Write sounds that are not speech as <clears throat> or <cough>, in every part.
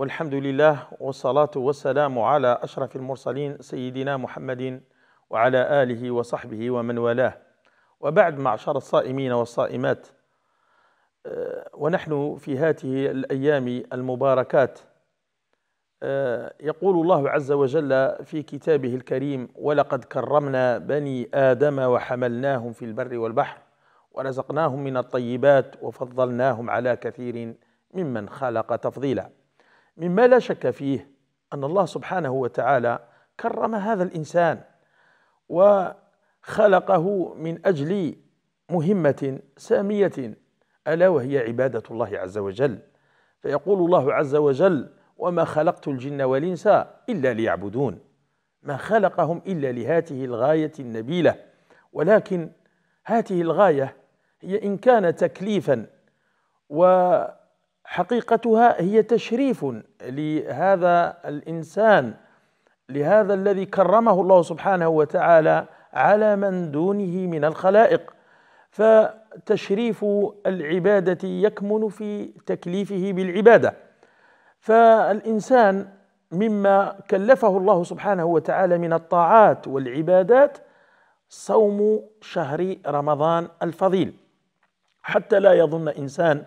والحمد لله والصلاة والسلام على أشرف المرسلين سيدنا محمد وعلى آله وصحبه ومن والاه وبعد معشر الصائمين والصائمات آه، ونحن في هذه الأيام المباركات آه، يقول الله عز وجل في كتابه الكريم ولقد كرمنا بني آدم وحملناهم في البر والبحر ورزقناهم من الطيبات وفضلناهم على كثير ممن خلق تفضيلا مما لا شك فيه أن الله سبحانه وتعالى كرم هذا الإنسان وخلقه من أجل مهمة سامية ألا وهي عبادة الله عز وجل فيقول الله عز وجل وما خلقت الجن والإنس إلا ليعبدون ما خلقهم إلا لهاته الغاية النبيلة ولكن هاته الغاية هي إن كان تكليفا و حقيقتها هي تشريف لهذا الانسان لهذا الذي كرمه الله سبحانه وتعالى على من دونه من الخلائق فتشريف العباده يكمن في تكليفه بالعباده فالانسان مما كلفه الله سبحانه وتعالى من الطاعات والعبادات صوم شهر رمضان الفضيل حتى لا يظن انسان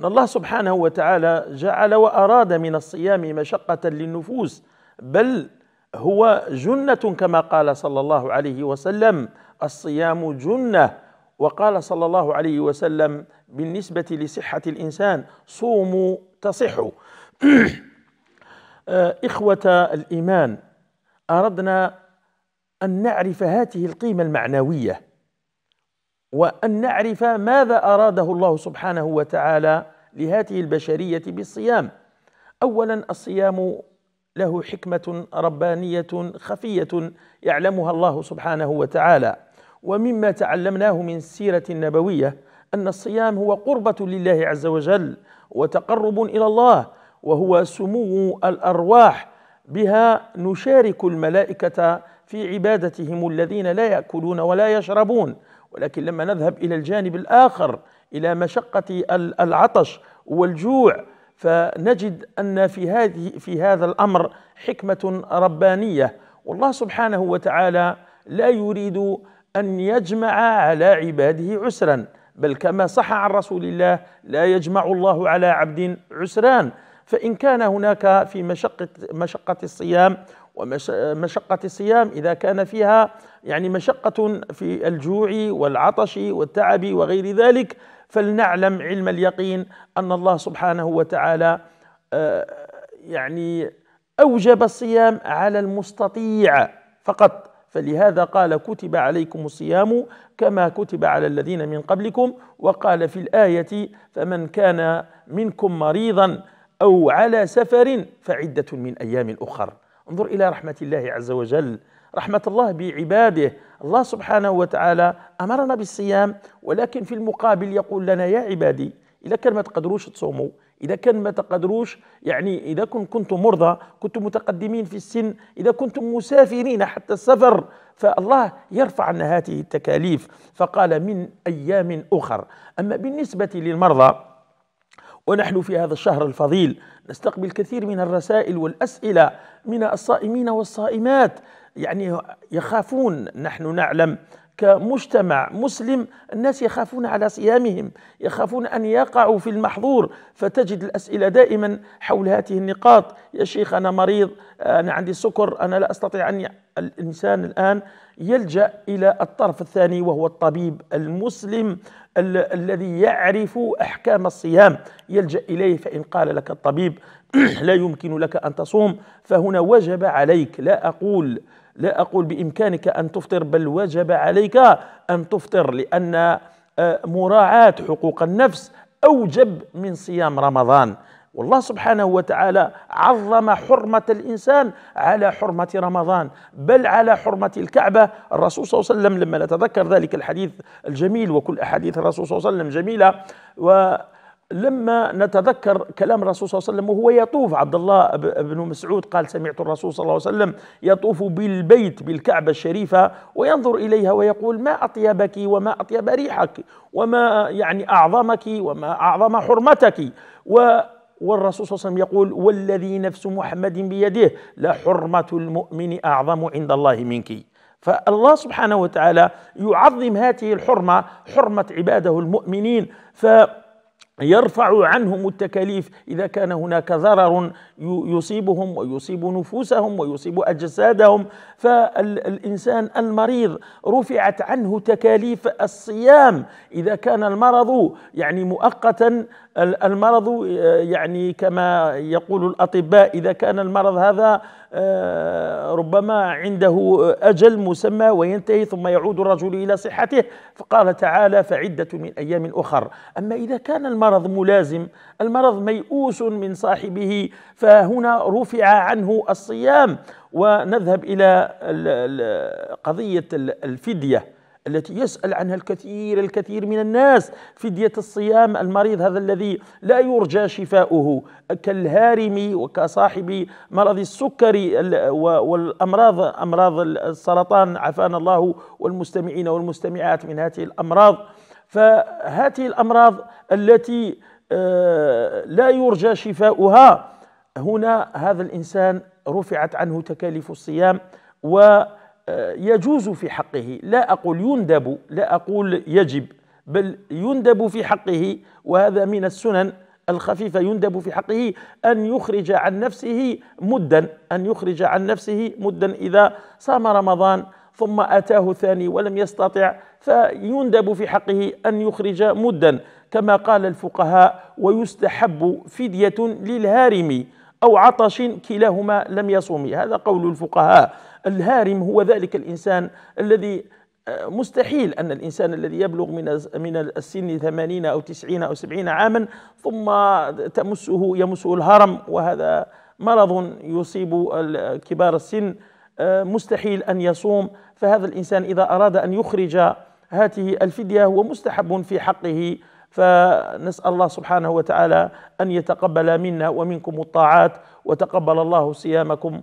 أن الله سبحانه وتعالى جعل وأراد من الصيام مشقة للنفوس بل هو جنة كما قال صلى الله عليه وسلم الصيام جنة وقال صلى الله عليه وسلم بالنسبة لصحة الإنسان صوموا تصحوا <clears throat> آه، إخوة الإيمان أردنا أن نعرف هذه القيمة المعنوية وأن نعرف ماذا أراده الله سبحانه وتعالى لهاته البشريه بالصيام اولا الصيام له حكمه ربانيه خفيه يعلمها الله سبحانه وتعالى ومما تعلمناه من السيره النبويه ان الصيام هو قربه لله عز وجل وتقرب الى الله وهو سمو الارواح بها نشارك الملائكه في عبادتهم الذين لا ياكلون ولا يشربون ولكن لما نذهب الى الجانب الاخر إلى مشقة العطش والجوع فنجد أن في, هذه في هذا الأمر حكمة ربانية والله سبحانه وتعالى لا يريد أن يجمع على عباده عسرا بل كما صح عن رسول الله لا يجمع الله على عبد عسران فإن كان هناك في مشقة, مشقة الصيام ومشقة الصيام إذا كان فيها يعني مشقة في الجوع والعطش والتعب وغير ذلك فلنعلم علم اليقين أن الله سبحانه وتعالى آه، يعني أوجب الصيام على المستطيع فقط فلهذا قال كتب عليكم الصيام كما كتب على الذين من قبلكم وقال في الآية فمن كان منكم مريضا أو على سفر فعدة من أيام أخرى انظر إلى رحمة الله عز وجل رحمة الله بعباده الله سبحانه وتعالى أمرنا بالصيام ولكن في المقابل يقول لنا يا عبادي إذا كان ما تقدروش تصوموا إذا كان ما تقدروش يعني إذا كن كنتم مرضى كنتم متقدمين في السن إذا كنتم مسافرين حتى السفر فالله يرفع عنا هذه التكاليف فقال من أيام أخر أما بالنسبة للمرضى ونحن في هذا الشهر الفضيل نستقبل كثير من الرسائل والأسئلة من الصائمين والصائمات يعني يخافون نحن نعلم كمجتمع مسلم الناس يخافون على صيامهم يخافون أن يقعوا في المحظور فتجد الأسئلة دائما حول هذه النقاط يا شيخ أنا مريض أنا عندي سكر أنا لا أستطيع أن الإنسان الآن يلجأ إلى الطرف الثاني وهو الطبيب المسلم ال الذي يعرف أحكام الصيام يلجأ إليه فإن قال لك الطبيب <clears throat> لا يمكن لك أن تصوم فهنا وجب عليك لا أقول لا أقول بإمكانك أن تفطر بل وجب عليك أن تفطر لأن آه، مراعاة حقوق النفس أوجب من صيام رمضان والله سبحانه وتعالى عظم حرمة الإنسان على حرمة رمضان بل على حرمة الكعبة الرسول صلى الله عليه وسلم لما نتذكر ذلك الحديث الجميل وكل أحاديث الرسول صلى الله عليه وسلم جميلة و لما نتذكر كلام الرسول صلى الله عليه وسلم وهو يطوف عبد الله بن مسعود قال سمعت الرسول صلى الله عليه وسلم يطوف بالبيت بالكعبة الشريفة وينظر إليها ويقول ما أطيبك وما أطيب ريحك وما يعني أعظمك وما أعظم حرمتك و والرسول صلى الله عليه وسلم يقول والذي نفس محمد بيده لحرمة المؤمن أعظم عند الله منك فالله سبحانه وتعالى يعظم هذه الحرمة حرمة عباده المؤمنين ف يرفع عنهم التكاليف اذا كان هناك ضرر يصيبهم ويصيب نفوسهم ويصيب اجسادهم فالانسان المريض رفعت عنه تكاليف الصيام اذا كان المرض يعني مؤقتا المرض يعني كما يقول الاطباء اذا كان المرض هذا آه، ربما عنده أجل مسمى وينتهي ثم يعود الرجل إلى صحته فقال تعالى فعدة من أيام أخر أما إذا كان المرض ملازم المرض ميؤوس من صاحبه فهنا رفع عنه الصيام ونذهب إلى قضية الفدية التي يسأل عنها الكثير الكثير من الناس فدية الصيام المريض هذا الذي لا يرجى شفاؤه كالهارم وكصاحب مرض السكري والأمراض أمراض السرطان عافانا الله والمستمعين والمستمعات من هذه الأمراض فهذه الأمراض التي آه، لا يرجى شفاؤها هنا هذا الإنسان رفعت عنه تكاليف الصيام و يجوز في حقه لا أقول يندب لا أقول يجب بل يندب في حقه وهذا من السنن الخفيفة يندب في حقه أن يخرج عن نفسه مدا أن يخرج عن نفسه مدا إذا صام رمضان ثم أتاه ثاني ولم يستطع فيندب في حقه أن يخرج مدا كما قال الفقهاء ويستحب فدية للهارم أو عطش كلاهما لم يصوم هذا قول الفقهاء الهارم هو ذلك الإنسان الذي آه، مستحيل أن الإنسان الذي يبلغ من من السن ثمانين أو تسعين أو سبعين عاما ثم تمسه يمسه الهرم وهذا مرض يصيب كبار السن آه، مستحيل أن يصوم فهذا الإنسان إذا أراد أن يخرج هاته الفدية هو مستحب في حقه فنسأل الله سبحانه وتعالى أن يتقبل منا ومنكم الطاعات وتقبل الله صيامكم